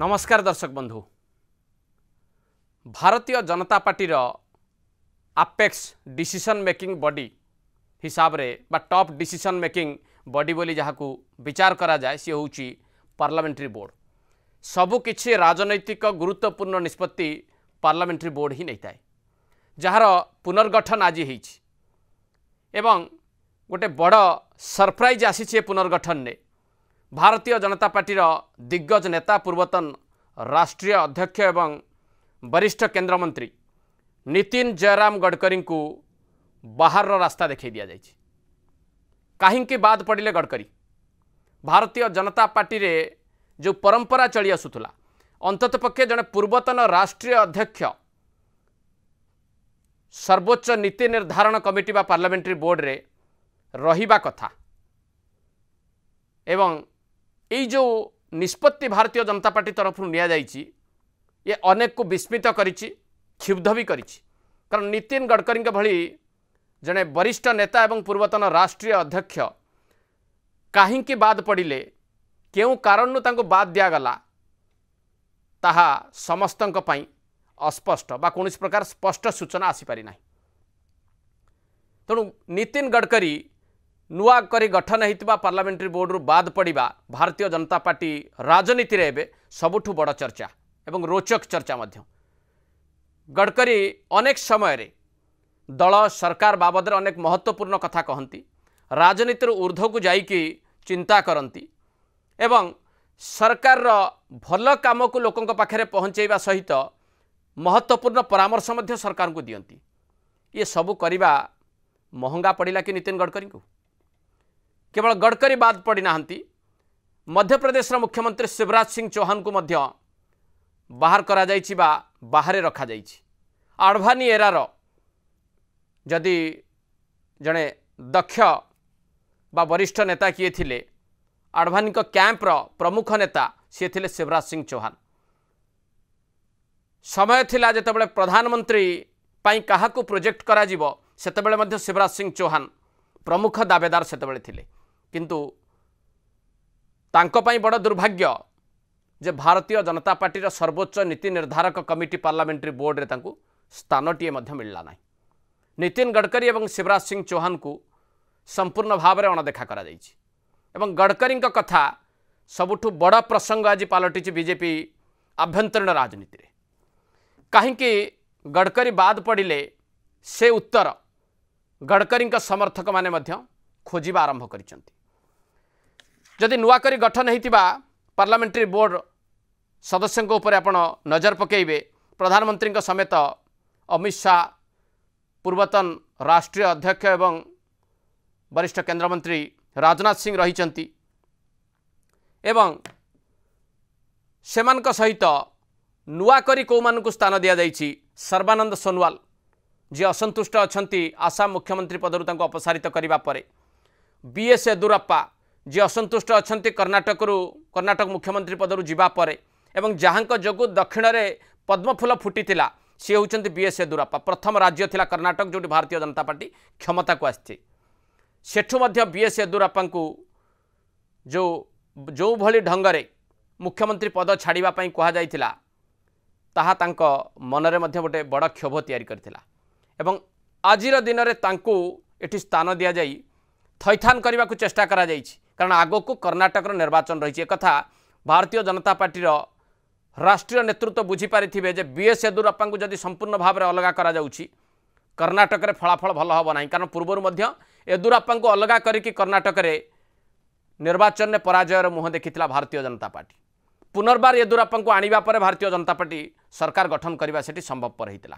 ନମସ୍କାର ଦର୍ଶକ ବନ୍ଧୁ ଭାରତୀୟ ଜନତା ପାର୍ଟିର ଆପେକ୍ସ ଡିସିସନ୍ ମେକିଂ ବଡି ହିସାବରେ ବା ଟପ୍ ଡିସିସନ୍ ମେକିଂ ବଡି ବୋଲି ଯାହାକୁ ବିଚାର କରାଯାଏ ସିଏ ହେଉଛି ପାର୍ଲାମେଣ୍ଟରୀ ବୋର୍ଡ଼ ସବୁକିଛି ରାଜନୈତିକ ଗୁରୁତ୍ୱପୂର୍ଣ୍ଣ ନିଷ୍ପତ୍ତି ପାର୍ଲାମେଣ୍ଟରୀ ବୋର୍ଡ଼ ହିଁ ନେଇଥାଏ ଯାହାର ପୁନର୍ଗଠନ ଆଜି ହେଇଛି ଏବଂ ଗୋଟେ ବଡ଼ ସରପ୍ରାଇଜ୍ ଆସିଛି ଏ ପୁନର୍ଗଠନରେ भारतीय जनता पार्टी दिग्गज नेता पूर्वतन राष्ट्रीय अध्यक्ष एवं वरिष्ठ केन्द्रमंत्री नितिन जयराम गडकरी को बाहर रास्ता देख दी जाए कहीं बाद पड़े गडकरी भारतीय जनता पार्टी रे जो परंपरा चली आसुला अंत पक्षे जड़े पूर्वतन राष्ट्रीय अध्यक्ष सर्वोच्च नीति निर्धारण कमिटी व पार्लमेटरी बोर्ड रे रहा कथा एवं ଏଇ ଯେଉଁ ନିଷ୍ପତ୍ତି ଭାରତୀୟ ଜନତା ପାର୍ଟି ତରଫରୁ ନିଆଯାଇଛି ଏ ଅନେକକୁ ବିସ୍ମିତ କରିଛି କ୍ଷୁବ୍ଧ ବି କରିଛି କାରଣ ନିତିନ ଗଡ଼କରୀଙ୍କ ଭଳି ଜଣେ ବରିଷ୍ଠ ନେତା ଏବଂ ପୂର୍ବତନ ରାଷ୍ଟ୍ରୀୟ ଅଧ୍ୟକ୍ଷ କାହିଁକି ବାଦ ପଡ଼ିଲେ କେଉଁ କାରଣରୁ ତାଙ୍କୁ ବାଦ ଦିଆଗଲା ତାହା ସମସ୍ତଙ୍କ ପାଇଁ ଅସ୍ପଷ୍ଟ ବା କୌଣସି ପ୍ରକାର ସ୍ପଷ୍ଟ ସୂଚନା ଆସିପାରି ନାହିଁ ତେଣୁ ନିତିନ ଗଡ଼କରୀ ନୂଆକରି ଗଠନ ହୋଇଥିବା ପାର୍ଲାମେଣ୍ଟାରୀ ବୋର୍ଡରୁ ବାଦ ପଡ଼ିବା ଭାରତୀୟ ଜନତା ପାର୍ଟି ରାଜନୀତିରେ ଏବେ ସବୁଠୁ ବଡ଼ ଚର୍ଚ୍ଚା ଏବଂ ରୋଚକ ଚର୍ଚ୍ଚା ମଧ୍ୟ ଗଡ଼କରୀ ଅନେକ ସମୟରେ ଦଳ ସରକାର ବାବଦରେ ଅନେକ ମହତ୍ତ୍ୱପୂର୍ଣ୍ଣ କଥା କହନ୍ତି ରାଜନୀତିରୁ ଉର୍ଦ୍ଧ୍ୱକୁ ଯାଇକି ଚିନ୍ତା କରନ୍ତି ଏବଂ ସରକାରର ଭଲ କାମକୁ ଲୋକଙ୍କ ପାଖରେ ପହଞ୍ଚାଇବା ସହିତ ମହତ୍ତ୍ୱପୂର୍ଣ୍ଣ ପରାମର୍ଶ ମଧ୍ୟ ସରକାରଙ୍କୁ ଦିଅନ୍ତି ଇଏ ସବୁ କରିବା ମହଙ୍ଗା ପଡ଼ିଲା କି ନୀତିନ ଗଡ଼କରୀଙ୍କୁ କେବଳ ଗଡ଼କରୀ ବାଦ ପଡ଼ିନାହାନ୍ତି ମଧ୍ୟପ୍ରଦେଶର ମୁଖ୍ୟମନ୍ତ୍ରୀ ଶିବରାଜ ସିଂ ଚୌହାନଙ୍କୁ ମଧ୍ୟ ବାହାର କରାଯାଇଛି ବା ବାହାରେ ରଖାଯାଇଛି ଆଡ଼ଭାନୀ ଏରାର ଯଦି ଜଣେ ଦକ୍ଷ ବା ବରିଷ୍ଠ ନେତା କିଏ ଥିଲେ ଆଡ଼ଭାନୀଙ୍କ କ୍ୟାମ୍ପର ପ୍ରମୁଖ ନେତା ସିଏ ଥିଲେ ଶିବରାଜ ସିଂ ଚୌହାନ ସମୟ ଥିଲା ଯେତେବେଳେ ପ୍ରଧାନମନ୍ତ୍ରୀ ପାଇଁ କାହାକୁ ପ୍ରୋଜେକ୍ଟ କରାଯିବ ସେତେବେଳେ ମଧ୍ୟ ଶିବରାଜ ସିଂ ଚୌହାନ ପ୍ରମୁଖ ଦାବେଦାର ସେତେବେଳେ ଥିଲେ କିନ୍ତୁ ତାଙ୍କ ପାଇଁ ବଡ଼ ଦୁର୍ଭାଗ୍ୟ ଯେ ଭାରତୀୟ ଜନତା ପାର୍ଟିର ସର୍ବୋଚ୍ଚ ନୀତି ନିର୍ଦ୍ଧାରକ କମିଟି ପାର୍ଲାମେଣ୍ଟାରୀ ବୋର୍ଡ଼ରେ ତାଙ୍କୁ ସ୍ଥାନଟିଏ ମଧ୍ୟ ମିଳିଲା ନାହିଁ ନିତିନ ଗଡ଼କରୀ ଏବଂ ଶିବରାଜ ସିଂ ଚୌହାନଙ୍କୁ ସମ୍ପୂର୍ଣ୍ଣ ଭାବରେ ଅଣଦେଖା କରାଯାଇଛି ଏବଂ ଗଡ଼କରୀଙ୍କ କଥା ସବୁଠୁ ବଡ଼ ପ୍ରସଙ୍ଗ ଆଜି ପାଲଟିଛି ବିଜେପି ଆଭ୍ୟନ୍ତରୀଣ ରାଜନୀତିରେ କାହିଁକି ଗଡ଼କରୀ ବାଦ ପଡ଼ିଲେ ସେ ଉତ୍ତର ଗଡ଼କରୀଙ୍କ ସମର୍ଥକମାନେ ମଧ୍ୟ ଖୋଜିବା ଆରମ୍ଭ କରିଛନ୍ତି ଯଦି ନୂଆକରି ଗଠନ ହୋଇଥିବା ପାର୍ଲାମେଣ୍ଟରି ବୋର୍ଡ ସଦସ୍ୟଙ୍କ ଉପରେ ଆପଣ ନଜର ପକାଇବେ ପ୍ରଧାନମନ୍ତ୍ରୀଙ୍କ ସମେତ ଅମିତ ଶାହ ପୂର୍ବତନ ରାଷ୍ଟ୍ରୀୟ ଅଧ୍ୟକ୍ଷ ଏବଂ ବରିଷ୍ଠ କେନ୍ଦ୍ରମନ୍ତ୍ରୀ ରାଜନାଥ ସିଂ ରହିଛନ୍ତି ଏବଂ ସେମାନଙ୍କ ସହିତ ନୂଆକରି କେଉଁମାନଙ୍କୁ ସ୍ଥାନ ଦିଆଯାଇଛି ସର୍ବାନନ୍ଦ ସୋନୱାଲ ଯିଏ ଅସନ୍ତୁଷ୍ଟ ଅଛନ୍ତି ଆସାମ ମୁଖ୍ୟମନ୍ତ୍ରୀ ପଦରୁ ତାଙ୍କୁ ଅପସାରିତ କରିବା ପରେ ବି ଏସ୍ ଯିଏ ଅସନ୍ତୁଷ୍ଟ ଅଛନ୍ତି କର୍ଣ୍ଣାଟକରୁ କର୍ଣ୍ଣାଟକ ମୁଖ୍ୟମନ୍ତ୍ରୀ ପଦରୁ ଯିବା ପରେ ଏବଂ ଯାହାଙ୍କ ଯୋଗୁଁ ଦକ୍ଷିଣରେ ପଦ୍ମଫୁଲ ଫୁଟିଥିଲା ସିଏ ହେଉଛନ୍ତି ବି ଏସ୍ ୟେଦୁରାପ୍ପା ପ୍ରଥମ ରାଜ୍ୟ ଥିଲା କର୍ଣ୍ଣାଟକ ଯେଉଁଠି ଭାରତୀୟ ଜନତା ପାର୍ଟି କ୍ଷମତାକୁ ଆସିଛି ସେଠୁ ମଧ୍ୟ ବି ଏସ୍ ୟେଦୁରାପ୍ପାଙ୍କୁ ଯେଉଁ ଯେଉଁଭଳି ଢଙ୍ଗରେ ମୁଖ୍ୟମନ୍ତ୍ରୀ ପଦ ଛାଡ଼ିବା ପାଇଁ କୁହାଯାଇଥିଲା ତାହା ତାଙ୍କ ମନରେ ମଧ୍ୟ ଗୋଟେ ବଡ଼ କ୍ଷୋଭ ତିଆରି କରିଥିଲା ଏବଂ ଆଜିର ଦିନରେ ତାଙ୍କୁ ଏଠି ସ୍ଥାନ ଦିଆଯାଇ ଥଇଥାନ କରିବାକୁ ଚେଷ୍ଟା କରାଯାଇଛି କାରଣ ଆଗକୁ କର୍ଣ୍ଣାଟକର ନିର୍ବାଚନ ରହିଛି ଏକଥା ଭାରତୀୟ ଜନତା ପାର୍ଟିର ରାଷ୍ଟ୍ରୀୟ ନେତୃତ୍ୱ ବୁଝିପାରିଥିବେ ଯେ ବି ଏସ୍ ୟେଦୁରପ୍ପାଙ୍କୁ ଯଦି ସମ୍ପୂର୍ଣ୍ଣ ଭାବରେ ଅଲଗା କରାଯାଉଛି କର୍ଣ୍ଣାଟକରେ ଫଳାଫଳ ଭଲ ହେବ ନାହିଁ କାରଣ ପୂର୍ବରୁ ମଧ୍ୟ ୟେଦୁରପ୍ପାଙ୍କୁ ଅଲଗା କରିକି କର୍ଣ୍ଣାଟକରେ ନିର୍ବାଚନରେ ପରାଜୟର ମୁହଁ ଦେଖିଥିଲା ଭାରତୀୟ ଜନତା ପାର୍ଟି ପୁନର୍ବାର ୟେଦୁରପ୍ପାଙ୍କୁ ଆଣିବା ପରେ ଭାରତୀୟ ଜନତା ପାର୍ଟି ସରକାର ଗଠନ କରିବା ସେଠି ସମ୍ଭବପର ହୋଇଥିଲା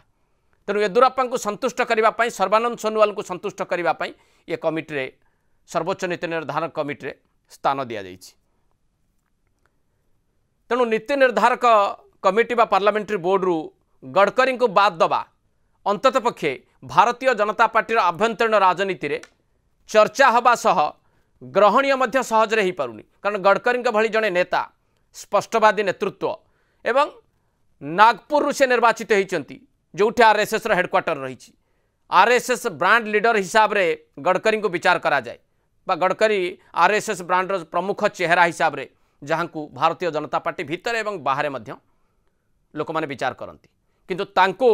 ତେଣୁ ୟେଦୁରପ୍ପାଙ୍କୁ ସନ୍ତୁଷ୍ଟ କରିବା ପାଇଁ ସର୍ବାନନ୍ଦ ସୋନୱାଲଙ୍କୁ ସନ୍ତୁଷ୍ଟ କରିବା ପାଇଁ ଏ କମିଟିରେ ସର୍ବୋଚ୍ଚ ନୀତି ନିର୍ଦ୍ଧାରଣ କମିଟିରେ ସ୍ଥାନ ଦିଆଯାଇଛି ତେଣୁ ନୀତି ନିର୍ଦ୍ଧାରକ କମିଟି ବା ପାର୍ଲାମେଣ୍ଟରୀ ବୋର୍ଡରୁ ଗଡ଼କରୀଙ୍କୁ ବାଦ୍ ଦେବା ଅନ୍ତତଃ ପକ୍ଷେ ଭାରତୀୟ ଜନତା ପାର୍ଟିର ଆଭ୍ୟନ୍ତରୀଣ ରାଜନୀତିରେ ଚର୍ଚ୍ଚା ହେବା ସହ ଗ୍ରହଣୀୟ ମଧ୍ୟ ସହଜରେ ହୋଇପାରୁନି କାରଣ ଗଡ଼କରୀଙ୍କ ଭଳି ଜଣେ ନେତା ସ୍ପଷ୍ଟବାଦୀ ନେତୃତ୍ୱ ଏବଂ ନାଗପୁରରୁ ସେ ନିର୍ବାଚିତ ହୋଇଛନ୍ତି ଯେଉଁଠି ଆର୍ଏସ୍ଏସ୍ର ହେଡ଼କ୍ୱାର୍ଟର ରହିଛି ଆର୍ଏସ୍ଏସ୍ ବ୍ରାଣ୍ଡ ଲିଡ଼ର ହିସାବରେ ଗଡ଼କରୀଙ୍କୁ ବିଚାର କରାଯାଏ गडकरी आरएसएस ब्रांडर प्रमुख चेहरा हिसाब से जहाँ को भारतीय जनता पार्टी भितर एवं बाहर लोक मैंने विचार करती किंतु तांको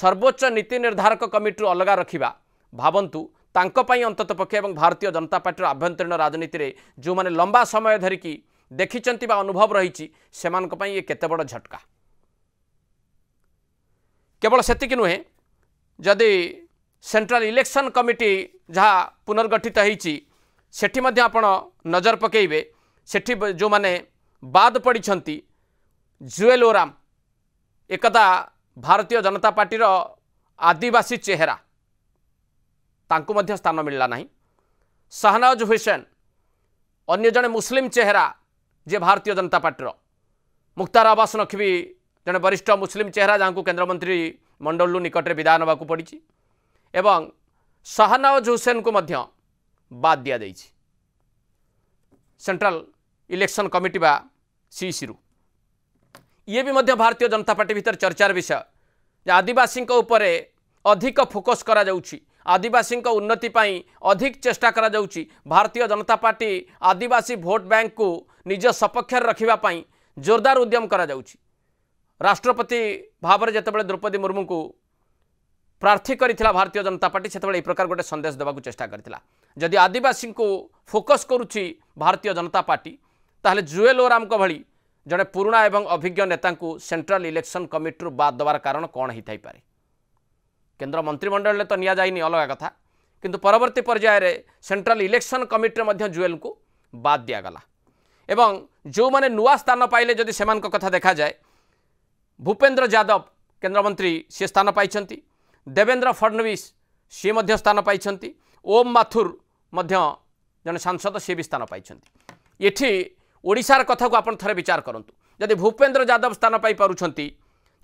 सर्वोच्च नीति निर्धारक कमिटी अलग रखा भावंतु तांकपाई अंत पक्ष भारतीय जनता पार्टी आभ्यंतरण राजनीति में जो मैंने लंबा समय धरिकी देखी अनुभव रही से ये केत बड़ झटका केवल से नुहे जदि सेंट्रल इलेक्शन कमिटी जहाँ पुनर्गठित होती ସେଠି ମଧ୍ୟ ଆପଣ ନଜର ପକାଇବେ ସେଠି ଯେଉଁମାନେ ବାଦ ପଡ଼ିଛନ୍ତି ଜୁଏଲ ଓରାମ ଏକଦା ଭାରତୀୟ ଜନତା ପାର୍ଟିର ଆଦିବାସୀ ଚେହେରା ତାଙ୍କୁ ମଧ୍ୟ ସ୍ଥାନ ମିଳିଲା ନାହିଁ ସହନଜ ହୁସେନ ଅନ୍ୟ ଜଣେ ମୁସଲିମ ଚେହେରା ଯିଏ ଭାରତୀୟ ଜନତା ପାର୍ଟିର ମୁକ୍ତାର ଆବାସ ନଖିବି ଜଣେ ବରିଷ୍ଠ ମୁସଲିମ ଚେହେରା ଯାହାଙ୍କୁ କେନ୍ଦ୍ରମନ୍ତ୍ରୀ ମଣ୍ଡଳରୁ ନିକଟରେ ବିଦାୟ ନେବାକୁ ପଡ଼ିଛି ଏବଂ ସହନଜ ହୁସେନଙ୍କୁ ମଧ୍ୟ বাদ দিয়া যাইছি সেন্ট্রাল ইলেকশন কমিটি বা সিইসিরু ইয়ে বি মধ্য ভারতীয় জনতা পার্টি ভিতরে চর্চার বিষয় যে আদিবাসীঙ্ক উপরে অধিক ফোকস করা যাଉଛି আদিবাসীঙ্ক উন্নতি পাই অধিক চেষ্টা করা যাଉଛି ভারতীয় জনতা পার্টি আদিবাসী ভোট ব্যাঙ্ককু নিজ সপক্ষরে রাখিবা পাই জোরদার উদ্যম করা যাଉଛି রাষ্ট্রপতি ভাবরে যেতবে দ্রৌপদী মুর্মুকে প্রার্থী করে ভারতীয় জনতা পার্টি সেতবে এই প্রকার গোটে সন্দেশ দেওয়া চেষ্টা করে ଯଦି ଆଦିବାସୀଙ୍କୁ ଫୋକସ୍ କରୁଛି ଭାରତୀୟ ଜନତା ପାର୍ଟି ତାହେଲେ ଜୁଏଲ ଓରାମଙ୍କ ଭଳି ଜଣେ ପୁରୁଣା ଏବଂ ଅଭିଜ୍ଞ ନେତାଙ୍କୁ ସେଣ୍ଟ୍ରାଲ ଇଲେକ୍ସନ କମିଟିରୁ ବାଦ୍ ଦେବାର କାରଣ କ'ଣ ହୋଇଥାଇପାରେ କେନ୍ଦ୍ର ମନ୍ତ୍ରିମଣ୍ଡଳରେ ତ ନିଆଯାଇନି ଅଲଗା କଥା କିନ୍ତୁ ପରବର୍ତ୍ତୀ ପର୍ଯ୍ୟାୟରେ ସେଣ୍ଟ୍ରାଲ ଇଲେକ୍ସନ କମିଟିରେ ମଧ୍ୟ ଜୁଏଲଙ୍କୁ ବାଦ୍ ଦିଆଗଲା ଏବଂ ଯେଉଁମାନେ ନୂଆ ସ୍ଥାନ ପାଇଲେ ଯଦି ସେମାନଙ୍କ କଥା ଦେଖାଯାଏ ଭୂପେନ୍ଦ୍ର ଯାଦବ କେନ୍ଦ୍ରମନ୍ତ୍ରୀ ସିଏ ସ୍ଥାନ ପାଇଛନ୍ତି ଦେବେନ୍ଦ୍ର ଫଡ଼ନବିସ୍ ସିଏ ମଧ୍ୟ ସ୍ଥାନ ପାଇଛନ୍ତି ଓମ୍ ମାଥୁର ମଧ୍ୟ ଜଣେ ସାଂସଦ ସିଏ ବି ସ୍ଥାନ ପାଇଛନ୍ତି ଏଠି ଓଡ଼ିଶାର କଥାକୁ ଆପଣ ଥରେ ବିଚାର କରନ୍ତୁ ଯଦି ଭୂପେନ୍ଦ୍ର ଯାଦବ ସ୍ଥାନ ପାଇପାରୁଛନ୍ତି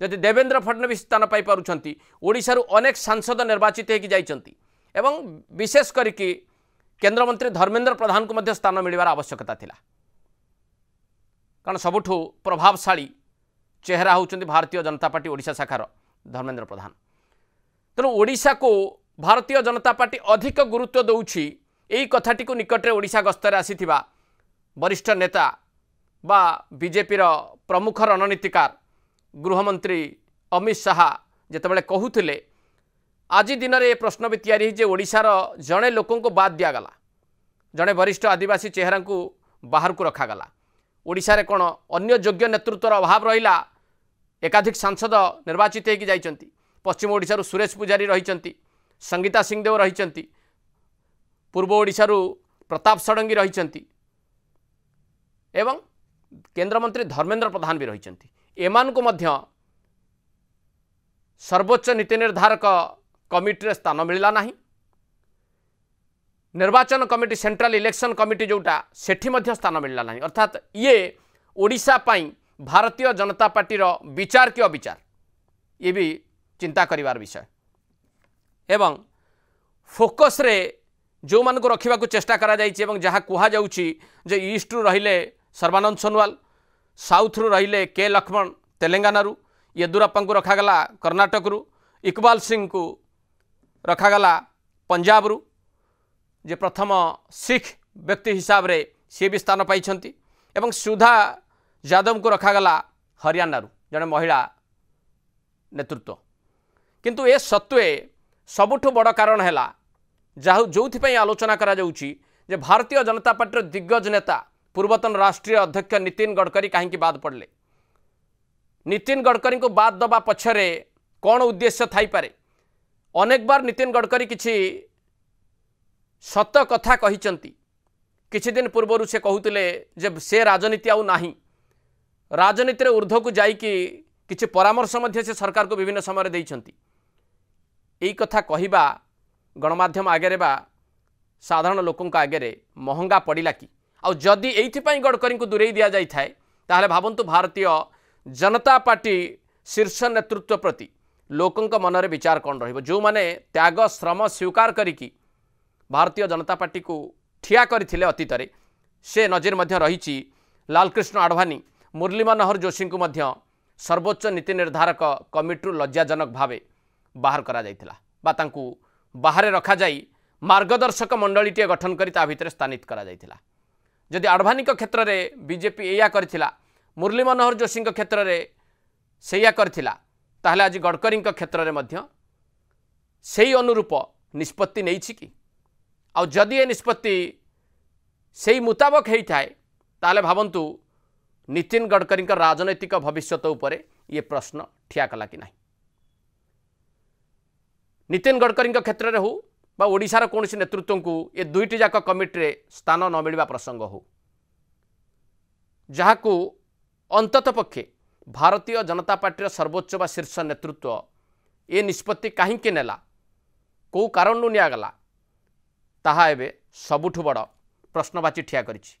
ଯଦି ଦେବେନ୍ଦ୍ର ଫଡ଼ନବିସ୍ ସ୍ଥାନ ପାଇପାରୁଛନ୍ତି ଓଡ଼ିଶାରୁ ଅନେକ ସାଂସଦ ନିର୍ବାଚିତ ହୋଇକି ଯାଇଛନ୍ତି ଏବଂ ବିଶେଷ କରିକି କେନ୍ଦ୍ରମନ୍ତ୍ରୀ ଧର୍ମେନ୍ଦ୍ର ପ୍ରଧାନଙ୍କୁ ମଧ୍ୟ ସ୍ଥାନ ମିଳିବାର ଆବଶ୍ୟକତା ଥିଲା କାରଣ ସବୁଠୁ ପ୍ରଭାବଶାଳୀ ଚେହେରା ହେଉଛନ୍ତି ଭାରତୀୟ ଜନତା ପାର୍ଟି ଓଡ଼ିଶା ଶାଖାର ଧର୍ମେନ୍ଦ୍ର ପ୍ରଧାନ ତେଣୁ ଓଡ଼ିଶାକୁ ଭାରତୀୟ ଜନତା ପାର୍ଟି ଅଧିକ ଗୁରୁତ୍ୱ ଦେଉଛି ଏହି କଥାଟିକୁ ନିକଟରେ ଓଡ଼ିଶା ଗସ୍ତରେ ଆସିଥିବା ବରିଷ୍ଠ ନେତା ବା ବିଜେପିର ପ୍ରମୁଖ ରଣନୀତିକାର ଗୃହମନ୍ତ୍ରୀ ଅମିତ ଶାହା ଯେତେବେଳେ କହୁଥିଲେ ଆଜି ଦିନରେ ଏ ପ୍ରଶ୍ନ ବି ତିଆରି ହୋଇଛି ଯେ ଓଡ଼ିଶାର ଜଣେ ଲୋକଙ୍କୁ ବାଦ୍ ଦିଆଗଲା ଜଣେ ବରିଷ୍ଠ ଆଦିବାସୀ ଚେହେରାଙ୍କୁ ବାହାରକୁ ରଖାଗଲା ଓଡ଼ିଶାରେ କ'ଣ ଅନ୍ୟ ଯୋଗ୍ୟ ନେତୃତ୍ୱର ଅଭାବ ରହିଲା ଏକାଧିକ ସାଂସଦ ନିର୍ବାଚିତ ହୋଇକି ଯାଇଛନ୍ତି ପଶ୍ଚିମ ଓଡ଼ିଶାରୁ ସୁରେଶ ପୂଜାରୀ ରହିଛନ୍ତି संगीता सिंहदेव रही पूर्व ओडार प्रताप षडंगी रही केन्द्रमंत्री धर्मेन्द्र प्रधान भी रही एमान को सर्वोच्च नीति निर्धारक कमिटी स्थान मिलला ना निर्वाचन कमिटी सेंट्रल इलेक्शन कमिटी जोटा से स्थान मिलला ना अर्थात ये ओडापी भारतीय जनता पार्टी विचार कि अबिचार ये भी चिंता करार विषय ଏବଂ ଫୋକସ୍ରେ ଯେଉଁମାନଙ୍କୁ ରଖିବାକୁ ଚେଷ୍ଟା କରାଯାଇଛି ଏବଂ ଯାହା କୁହାଯାଉଛି ଯେ ଇଷ୍ଟରୁ ରହିଲେ ସର୍ବାନନ୍ଦ ସୋନୱାଲ ସାଉଥରୁ ରହିଲେ କେ ଲକ୍ଷ୍ମଣ ତେଲେଙ୍ଗାନାରୁ ୟେଦୁରପ୍ପାଙ୍କୁ ରଖାଗଲା କର୍ଣ୍ଣାଟକରୁ ଇକବାଲ ସିଂଙ୍କୁ ରଖାଗଲା ପଞ୍ଜାବରୁ ଯେ ପ୍ରଥମ ଶିଖ ବ୍ୟକ୍ତି ହିସାବରେ ସିଏ ବି ସ୍ଥାନ ପାଇଛନ୍ତି ଏବଂ ସୁଧା ଯାଦବଙ୍କୁ ରଖାଗଲା ହରିୟାଣାରୁ ଜଣେ ମହିଳା ନେତୃତ୍ୱ କିନ୍ତୁ ଏ ସତ୍ତ୍ୱେ ସବୁଠୁ ବଡ଼ କାରଣ ହେଲା ଯାହା ଯେଉଁଥିପାଇଁ ଆଲୋଚନା କରାଯାଉଛି ଯେ ଭାରତୀୟ ଜନତା ପାର୍ଟିର ଦିଗ୍ଗଜ ନେତା ପୂର୍ବତନ ରାଷ୍ଟ୍ରୀୟ ଅଧ୍ୟକ୍ଷ ନୀତିନ ଗଡ଼କରୀ କାହିଁକି ବାଦ ପଡ଼ିଲେ ନୀତିନ ଗଡ଼କରୀଙ୍କୁ ବାଦ ଦେବା ପଛରେ କ'ଣ ଉଦ୍ଦେଶ୍ୟ ଥାଇପାରେ ଅନେକବାର ନୀତିନ ଗଡ଼କରୀ କିଛି ସତ କଥା କହିଛନ୍ତି କିଛିଦିନ ପୂର୍ବରୁ ସେ କହୁଥିଲେ ଯେ ସେ ରାଜନୀତି ଆଉ ନାହିଁ ରାଜନୀତିରେ ଉର୍ଦ୍ଧ୍ୱକୁ ଯାଇକି କିଛି ପରାମର୍ଶ ମଧ୍ୟ ସେ ସରକାରକୁ ବିଭିନ୍ନ ସମୟରେ ଦେଇଛନ୍ତି ଏଇ କଥା କହିବା ଗଣମାଧ୍ୟମ ଆଗରେ ବା ସାଧାରଣ ଲୋକଙ୍କ ଆଗରେ ମହଙ୍ଗା ପଡ଼ିଲା କି ଆଉ ଯଦି ଏଇଥିପାଇଁ ଗଡ଼କରୀଙ୍କୁ ଦୂରେଇ ଦିଆଯାଇଥାଏ ତାହେଲେ ଭାବନ୍ତୁ ଭାରତୀୟ ଜନତା ପାର୍ଟି ଶୀର୍ଷ ନେତୃତ୍ୱ ପ୍ରତି ଲୋକଙ୍କ ମନରେ ବିଚାର କ'ଣ ରହିବ ଯେଉଁମାନେ ତ୍ୟାଗ ଶ୍ରମ ସ୍ୱୀକାର କରିକି ଭାରତୀୟ ଜନତା ପାର୍ଟିକୁ ଠିଆ କରିଥିଲେ ଅତୀତରେ ସେ ନଜିର ମଧ୍ୟ ରହିଛି ଲାଲକୃଷ୍ଣ ଆଡ଼ଭାନୀ ମୁରଲୀ ମନୋହର ଯୋଶୀଙ୍କୁ ମଧ୍ୟ ସର୍ବୋଚ୍ଚ ନୀତି ନିର୍ଦ୍ଧାରକ କମିଟିରୁ ଲଜ୍ଜାଜନକ ଭାବେ ବାହାର କରାଯାଇଥିଲା ବା ତାଙ୍କୁ ବାହାରେ ରଖାଯାଇ ମାର୍ଗଦର୍ଶକ ମଣ୍ଡଳୀଟିଏ ଗଠନ କରି ତା ଭିତରେ ସ୍ଥାନିତ କରାଯାଇଥିଲା ଯଦି ଆଡ଼ଭାନୀଙ୍କ କ୍ଷେତ୍ରରେ ବିଜେପି ଏଇଆ କରିଥିଲା ମୁରଲୀ ମନୋହର ଯୋଶୀଙ୍କ କ୍ଷେତ୍ରରେ ସେଇଆ କରିଥିଲା ତାହେଲେ ଆଜି ଗଡ଼କରୀଙ୍କ କ୍ଷେତ୍ରରେ ମଧ୍ୟ ସେଇ ଅନୁରୂପ ନିଷ୍ପତ୍ତି ନେଇଛି କି ଆଉ ଯଦି ଏ ନିଷ୍ପତ୍ତି ସେଇ ମୁତାବକ ହେଇଥାଏ ତାହେଲେ ଭାବନ୍ତୁ ନୀତିନ ଗଡ଼କରୀଙ୍କ ରାଜନୈତିକ ଭବିଷ୍ୟତ ଉପରେ ଇଏ ପ୍ରଶ୍ନ ଠିଆ କଲା କି ନାହିଁ ନୀତିନ ଗଡ଼କରୀଙ୍କ କ୍ଷେତ୍ରରେ ହେଉ ବା ଓଡ଼ିଶାର କୌଣସି ନେତୃତ୍ୱଙ୍କୁ ଏ ଦୁଇଟି ଯାକ କମିଟିରେ ସ୍ଥାନ ନ ମିଳିବା ପ୍ରସଙ୍ଗ ହେଉ ଯାହାକୁ ଅନ୍ତତଃ ପକ୍ଷେ ଭାରତୀୟ ଜନତା ପାର୍ଟିର ସର୍ବୋଚ୍ଚ ବା ଶୀର୍ଷ ନେତୃତ୍ୱ ଏ ନିଷ୍ପତ୍ତି କାହିଁକି ନେଲା କେଉଁ କାରଣରୁ ନିଆଗଲା ତାହା ଏବେ ସବୁଠୁ ବଡ଼ ପ୍ରଶ୍ନବାଚୀ ଠିଆ କରିଛି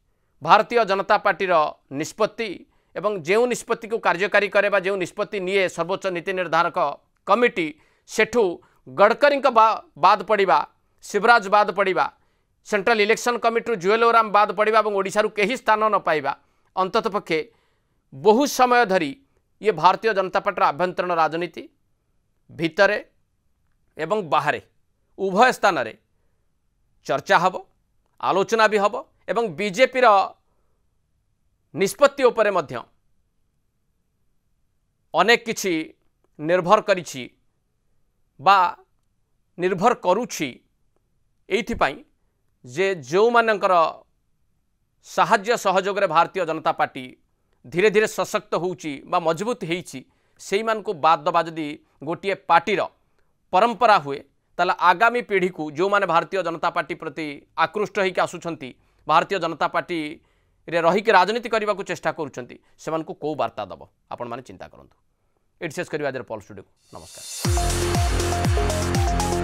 ଭାରତୀୟ ଜନତା ପାର୍ଟିର ନିଷ୍ପତ୍ତି ଏବଂ ଯେଉଁ ନିଷ୍ପତ୍ତିକୁ କାର୍ଯ୍ୟକାରୀ କରେ ବା ଯେଉଁ ନିଷ୍ପତ୍ତି ନିଏ ସର୍ବୋଚ୍ଚ ନୀତି ନିର୍ଦ୍ଧାରକ କମିଟି ସେଠୁ गडकरी बाद पड़ा शिवराज बाद पड़ा central election committee Jual Oram बाद पड़ा और कहीं स्थान न अंत पक्षे बहु समय धरी ये भारतीय जनता पार्टी आभ्यंतरण राजनीति भितर एवं बाहर उभय स्थान चर्चा हम आलोचना भी हम एवं बीजेपी निष्पत्ति अनेक किसी निर्भर करी ବା ନିର୍ଭର କରୁଛି ଏଇଥିପାଇଁ ଯେ ଯେଉଁମାନଙ୍କର ସାହାଯ୍ୟ ସହଯୋଗରେ ଭାରତୀୟ ଜନତା ପାର୍ଟି ଧୀରେ ଧୀରେ ସଶକ୍ତ ହେଉଛି ବା ମଜବୁତ ହେଇଛି ସେଇମାନଙ୍କୁ ବାଦ ଦେବା ଯଦି ଗୋଟିଏ ପାର୍ଟିର ପରମ୍ପରା ହୁଏ ତାହେଲେ ଆଗାମୀ ପିଢ଼ିକୁ ଯେଉଁମାନେ ଭାରତୀୟ ଜନତା ପାର୍ଟି ପ୍ରତି ଆକୃଷ୍ଟ ହୋଇକି ଆସୁଛନ୍ତି ଭାରତୀୟ ଜନତା ପାର୍ଟିରେ ରହିକି ରାଜନୀତି କରିବାକୁ ଚେଷ୍ଟା କରୁଛନ୍ତି ସେମାନଙ୍କୁ କେଉଁ ବାର୍ତ୍ତା ଦେବ ଆପଣମାନେ ଚିନ୍ତା କରନ୍ତୁ ଏଠି ଶେଷ କରିବା ଆଜିର ପଲ୍ସ ଷ୍ଟୁଡ଼ିଓକୁ ନମସ୍କାର